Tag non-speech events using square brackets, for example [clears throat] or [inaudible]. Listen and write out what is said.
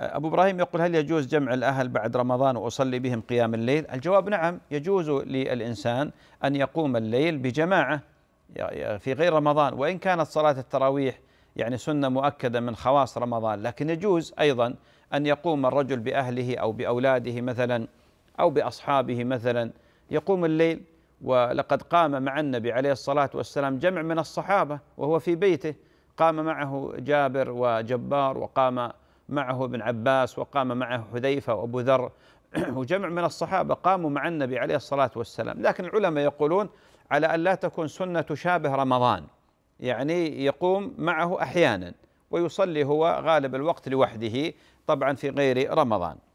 أبو إبراهيم يقول هل يجوز جمع الأهل بعد رمضان وأصلي بهم قيام الليل الجواب نعم يجوز للإنسان أن يقوم الليل بجماعة في غير رمضان وإن كانت صلاة التراويح يعني سنة مؤكدة من خواص رمضان لكن يجوز أيضا أن يقوم الرجل بأهله أو بأولاده مثلا أو بأصحابه مثلا يقوم الليل ولقد قام مع النبي عليه الصلاة والسلام جمع من الصحابة وهو في بيته قام معه جابر وجبار وقام معه ابن عباس وقام معه حذيفة وأبو ذر [clears throat] وجمع من الصحابة قاموا مع النبي عليه الصلاة والسلام لكن العلماء يقولون على أن لا تكون سنة تشابه رمضان يعني يقوم معه أحيانا ويصلي هو غالب الوقت لوحده طبعا في غير رمضان